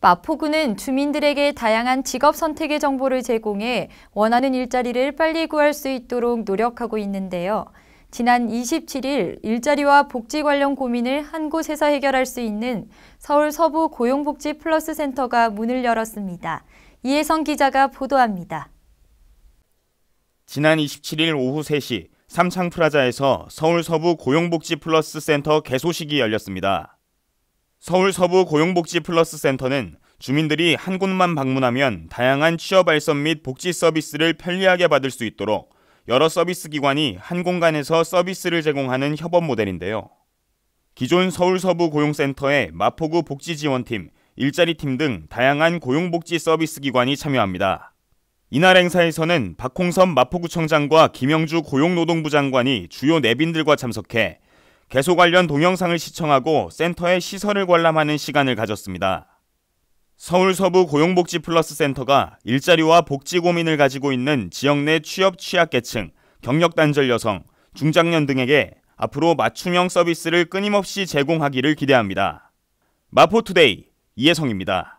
마포구는 주민들에게 다양한 직업 선택의 정보를 제공해 원하는 일자리를 빨리 구할 수 있도록 노력하고 있는데요. 지난 27일 일자리와 복지 관련 고민을 한 곳에서 해결할 수 있는 서울 서부 고용복지 플러스 센터가 문을 열었습니다. 이혜성 기자가 보도합니다. 지난 27일 오후 3시 삼창 플라자에서 서울 서부 고용복지 플러스 센터 개소식이 열렸습니다. 서울 서부 고용복지 플러스 센터는 주민들이 한 곳만 방문하면 다양한 취업 발선 및 복지 서비스를 편리하게 받을 수 있도록 여러 서비스 기관이 한 공간에서 서비스를 제공하는 협업 모델인데요. 기존 서울 서부 고용센터의 마포구 복지 지원팀, 일자리 팀 등 다양한 고용복지 서비스 기관이 참여합니다. 이날 행사에서는 박홍선 마포구청장과 김영주 고용노동부 장관이 주요 내빈들과 참석해 개소 관련 동영상을 시청하고 센터의 시설을 관람하는 시간을 가졌습니다. 서울 서부 고용복지 플러스 센터가 일자리와 복지 고민을 가지고 있는 지역 내 취업 취약계층, 경력 단절 여성, 중장년 등에게 앞으로 맞춤형 서비스를 끊임없이 제공하기를 기대합니다. 마포투데이 이혜성입니다.